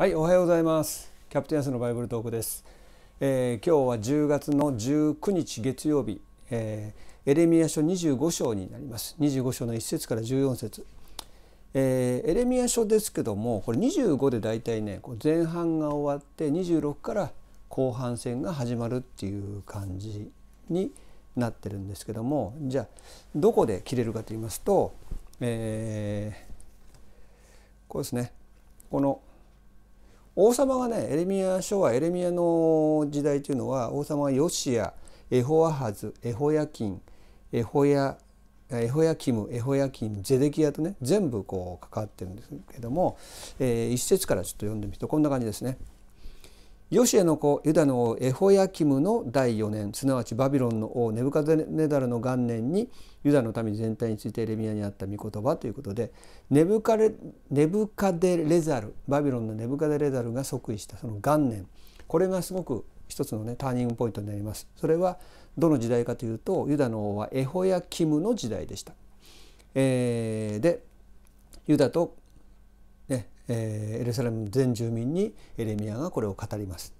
はいおはようございますキャプテンスのバイブルトークです、えー、今日は10月の19日月曜日、えー、エレミア書25章になります25章の1節から14節、えー、エレミア書ですけどもこれ25でだいたいね前半が終わって26から後半戦が始まるっていう感じになってるんですけどもじゃあどこで切れるかと言いますと、えー、こうですねこの「王様がねエレミア書はエレミアの時代というのは王様はヨシアエホアハズエホヤキンエホヤエホヤキムエホヤキンゼデキヤとね全部こう関わってるんですけども、えー、一節からちょっと読んでみるとこんな感じですね。ヨシエの子ユダの王エホヤキムの第4年すなわちバビロンの王ネブカデネダルの元年にユダの民全体についてエレミアにあった御言葉ということでネブカレネブカデレザルバビロンのネブカデレザルが即位したその元年これがすごく一つのねターニングポイントになります。それはどの時代かというとユダの王はエホヤキムの時代でした。えー、でユダとえー、エルサレムの全住民にエレミアがこれを語ります。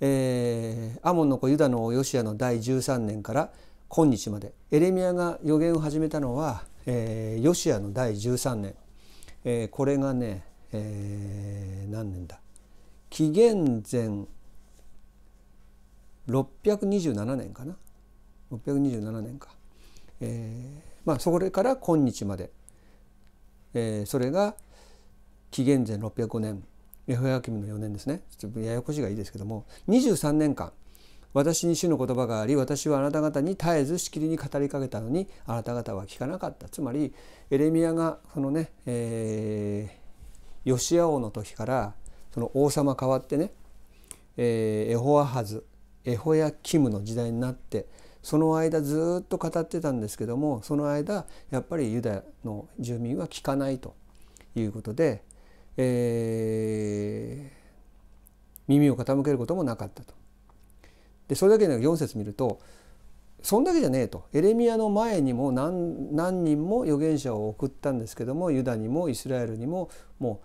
えー、アモンの子ユダのヨシアの第13年から今日までエレミアが予言を始めたのは、えー、ヨシアの第13年、えー、これがね、えー、何年だ紀元前627年かな627年か、えー、まあそれから今日まで、えー、それが「紀元前605年エホヤキムの4年ですねちょっとややこしいがいいですけども23年間私に主の言葉があり私はあなた方に絶えずしきりに語りかけたのにあなた方は聞かなかったつまりエレミアがそのね、えー、ヨシア王の時からその王様変わってね、えー、エホアハズエホヤキムの時代になってその間ずっと語ってたんですけどもその間やっぱりユダヤの住民は聞かないということでえー、耳を傾けることもなかったと。でそれだけで4節見るとそんだけじゃねえとエレミアの前にも何何人も預言者を送ったんですけどもユダにもイスラエルにもも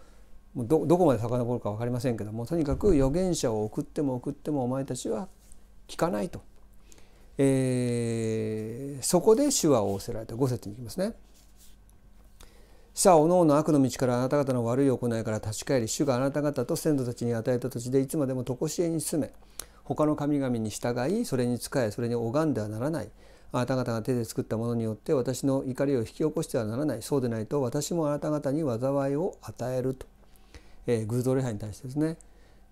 うどどこまで遡るか分かりませんけどもとにかく預言者を送っても送ってもお前たちは聞かないと、えー、そこで手話を仰せられた5節にいきますね。さあ、おのおの悪の道からあなた方の悪い行いから立ち返り、主があなた方と先祖たちに与えた土地でいつまでも常しえに住め、他の神々に従い、それに仕え、それに拝んではならない。あなた方が手で作ったものによって私の怒りを引き起こしてはならない。そうでないと私もあなた方に災いを与えると。えー、偶像礼拝に対してですね。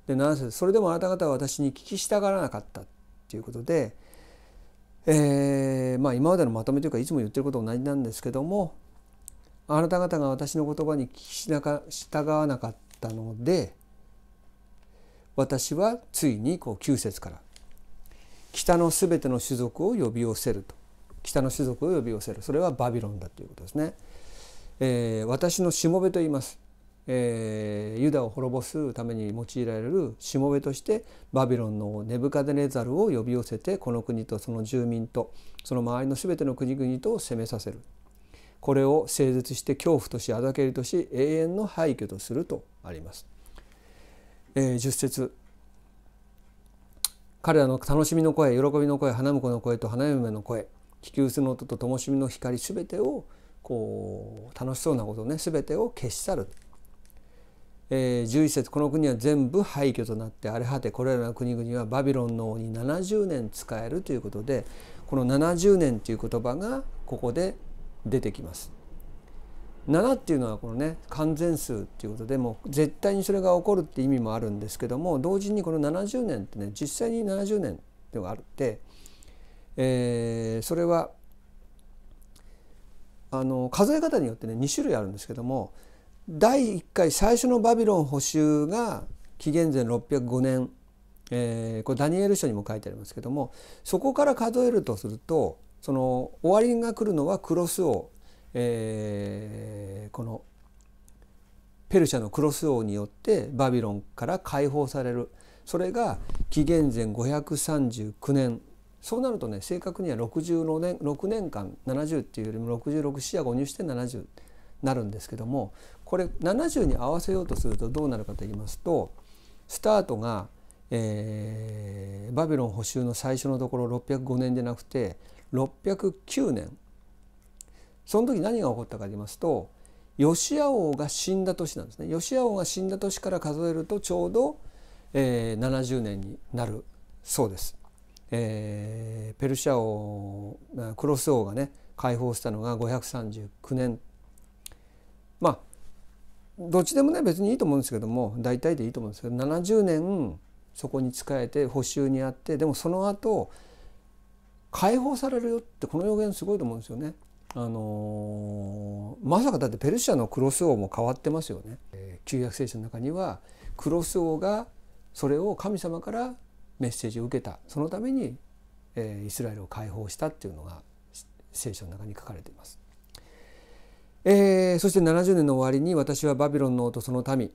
で、なんせそれでもあなた方は私に聞き従らなかったということで、えー、まあ今までのまとめというかいつも言ってること同じなんですけどもあなた方が私の言葉に従わなかったので私はついにこう9節から北のすべての種族を呼び寄せると北の種族を呼び寄せるそれはバビロンだということですね。えー、私のしもべと言います、えー、ユダを滅ぼすために用いられるしもべとしてバビロンのネブカデネザルを呼び寄せてこの国とその住民とその周りのすべての国々とを攻めさせるこれを整絶して恐怖としあだけりとし永遠の廃墟とするとあります。えー、10節彼らの楽しみの声喜びの声花婿の声と花嫁の声気球薄の音と灯火の光全てをこう楽しそうなことね全てを消し去る。えー、11節この国は全部廃墟となって荒れ果てこれらの国々はバビロンの王に70年使えるということでこの70年という言葉がここで出てきます。7っていうのはこのね完全数っていうことでもう絶対にそれが起こるって意味もあるんですけども同時にこの70年ってね実際に70年っていうのがあって、えー、それはあの数え方によってね2種類あるんですけども第1回最初のバビロン補修が紀元前605年、えー、これダニエル書にも書いてありますけどもそこから数えるとするとその終わりが来るのはクロス王、えー、このペルシャのクロス王によってバビロンから解放されるそれが紀元前539年そうなるとね正確には66年 ,6 年間70っていうよりも66視野誤入して70なるんですけどもこれ70に合わせようとするとどうなるかと言いますとスタートが、えー、バビロン補修の最初のところ605年でなくて609年その時何が起こったかと言いますとヨシア王が死んだ年なんですねヨシア王が死んだ年から数えるとちょうど、えー、70年になるそうです。えー、ペルシャ王クロス王がね解放したのが539年まあどっちでもね別にいいと思うんですけども大体でいいと思うんですけど70年そこに仕えて補修にあってでもその後解放されるよってこの予言すごいと思うんですよね。あのー、まさかだってペルシアのクロス王も変わってますよね。旧約聖書の中にはクロス王がそれを神様からメッセージを受けたそのために、えイスラエルを解放したっていうのが聖書の中に書かれています。えー、そして70年の終わりに私はバビロンの王とその民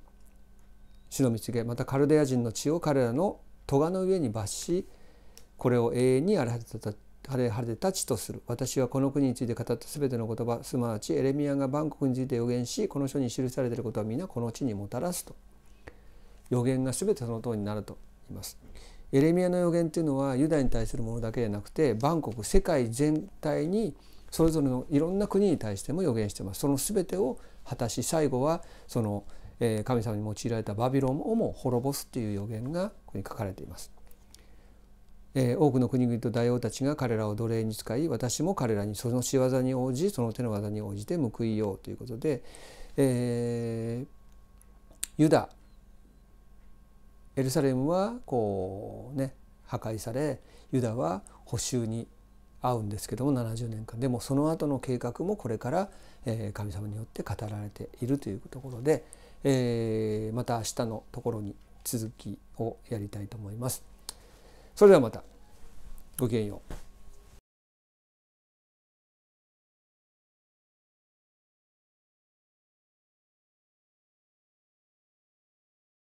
主の見つけまたカルデア人の血を彼らの戸賀の上に罰しこれを永遠に荒れ果て晴れ果てた地とする私はこの国について語った全ての言葉すなわちエレミアがバンコクについて予言しこの書に記されていることは皆この地にもたらすと予言が全てその通りになると言います。エレミアの予言というのはユダに対するものだけでなくてバンコク世界全体にそれぞれのいろんな国に対しても予言してますその全てを果たし最後はその神様に用いられたバビロンをも滅ぼすという予言がここに書かれています。多くの国々と大王たちが彼らを奴隷に使い私も彼らにその仕業に応じその手の技に応じて報いようということで、えー、ユダエルサレムはこうね破壊されユダは補修に遭うんですけども70年間でもその後の計画もこれから神様によって語られているというところでまた明日のところに続きをやりたいと思います。それではまたごきげんよう。